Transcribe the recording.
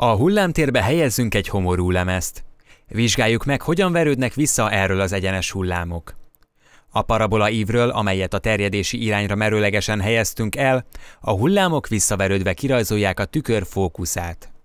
A hullámtérbe helyezzünk egy homorú lemezt. Vizsgáljuk meg, hogyan verődnek vissza erről az egyenes hullámok. A parabola ívről, amelyet a terjedési irányra merőlegesen helyeztünk el, a hullámok visszaverődve kirajzolják a tükör fókuszát.